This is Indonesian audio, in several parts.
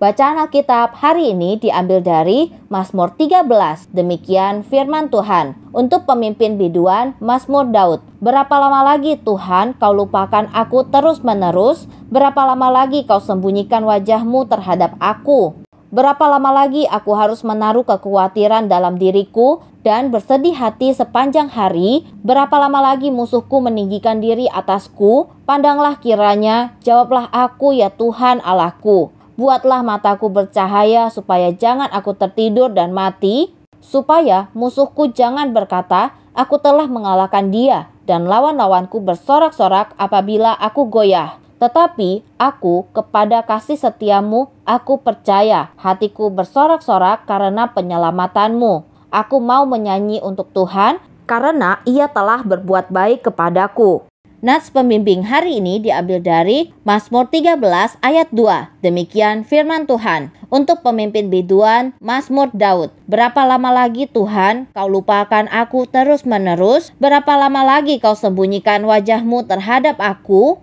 Bacaan Alkitab hari ini diambil dari Mazmur 13. Demikian firman Tuhan. Untuk pemimpin biduan Mazmur Daud. Berapa lama lagi Tuhan kau lupakan aku terus-menerus? Berapa lama lagi kau sembunyikan wajahmu terhadap aku? Berapa lama lagi aku harus menaruh kekhawatiran dalam diriku dan bersedih hati sepanjang hari? Berapa lama lagi musuhku meninggikan diri atasku? Pandanglah kiranya, jawablah aku ya Tuhan Allahku. Buatlah mataku bercahaya supaya jangan aku tertidur dan mati, supaya musuhku jangan berkata, aku telah mengalahkan dia dan lawan-lawanku bersorak-sorak apabila aku goyah. Tetapi aku kepada kasih setiamu aku percaya, hatiku bersorak-sorak karena penyelamatanmu. Aku mau menyanyi untuk Tuhan karena ia telah berbuat baik kepadaku. Nats pembimbing hari ini diambil dari Mazmur 13 ayat 2. Demikian firman Tuhan. Untuk pemimpin biduan, Mazmur Daud. Berapa lama lagi Tuhan kau lupakan aku terus-menerus? Berapa lama lagi kau sembunyikan wajahmu terhadap aku?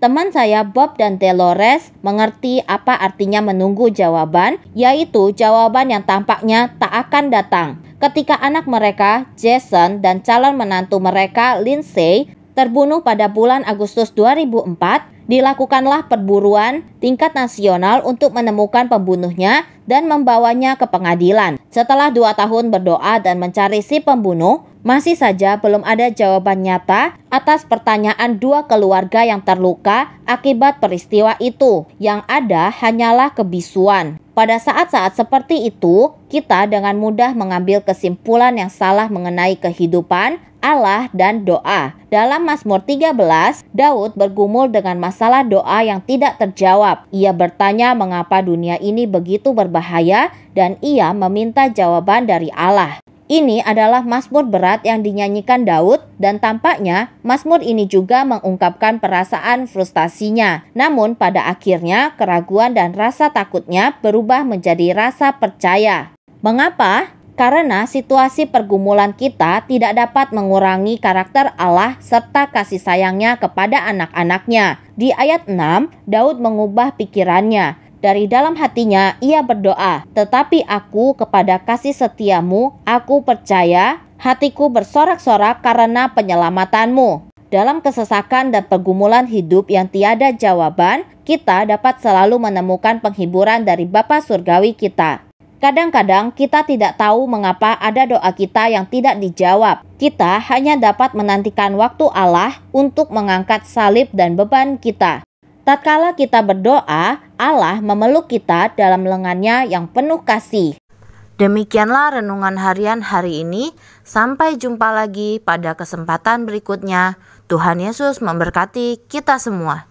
Teman saya Bob dan Delores mengerti apa artinya menunggu jawaban, yaitu jawaban yang tampaknya tak akan datang ketika anak mereka, Jason, dan calon menantu mereka, Lindsay, terbunuh pada bulan Agustus 2004, dilakukanlah perburuan tingkat nasional untuk menemukan pembunuhnya dan membawanya ke pengadilan. Setelah dua tahun berdoa dan mencari si pembunuh, masih saja belum ada jawaban nyata atas pertanyaan dua keluarga yang terluka akibat peristiwa itu. Yang ada hanyalah kebisuan. Pada saat-saat seperti itu, kita dengan mudah mengambil kesimpulan yang salah mengenai kehidupan, Allah dan doa. Dalam Mazmur 13, Daud bergumul dengan masalah doa yang tidak terjawab. Ia bertanya mengapa dunia ini begitu berbahaya dan ia meminta jawaban dari Allah. Ini adalah Mazmur berat yang dinyanyikan Daud dan tampaknya Mazmur ini juga mengungkapkan perasaan frustasinya. Namun pada akhirnya keraguan dan rasa takutnya berubah menjadi rasa percaya. Mengapa? Karena situasi pergumulan kita tidak dapat mengurangi karakter Allah serta kasih sayangnya kepada anak-anaknya. Di ayat 6, Daud mengubah pikirannya. Dari dalam hatinya ia berdoa, "Tetapi aku kepada kasih setiamu, aku percaya, hatiku bersorak-sorak karena penyelamatanmu." Dalam kesesakan dan pergumulan hidup yang tiada jawaban, kita dapat selalu menemukan penghiburan dari Bapa Surgawi kita. Kadang-kadang kita tidak tahu mengapa ada doa kita yang tidak dijawab. Kita hanya dapat menantikan waktu Allah untuk mengangkat salib dan beban kita. Tatkala kita berdoa, Allah memeluk kita dalam lengannya yang penuh kasih. Demikianlah renungan harian hari ini. Sampai jumpa lagi pada kesempatan berikutnya. Tuhan Yesus memberkati kita semua.